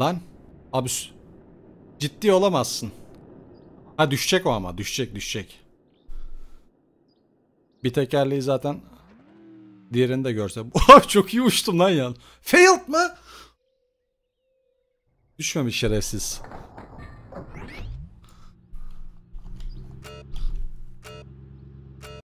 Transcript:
Lan. Abüs. Ciddi olamazsın. Ha düşecek o ama. Düşecek düşecek. Bir tekerleği zaten diğerini de görse. Çok iyi uçtum lan ya. Failed mı? Düşmemiş şerefsiz.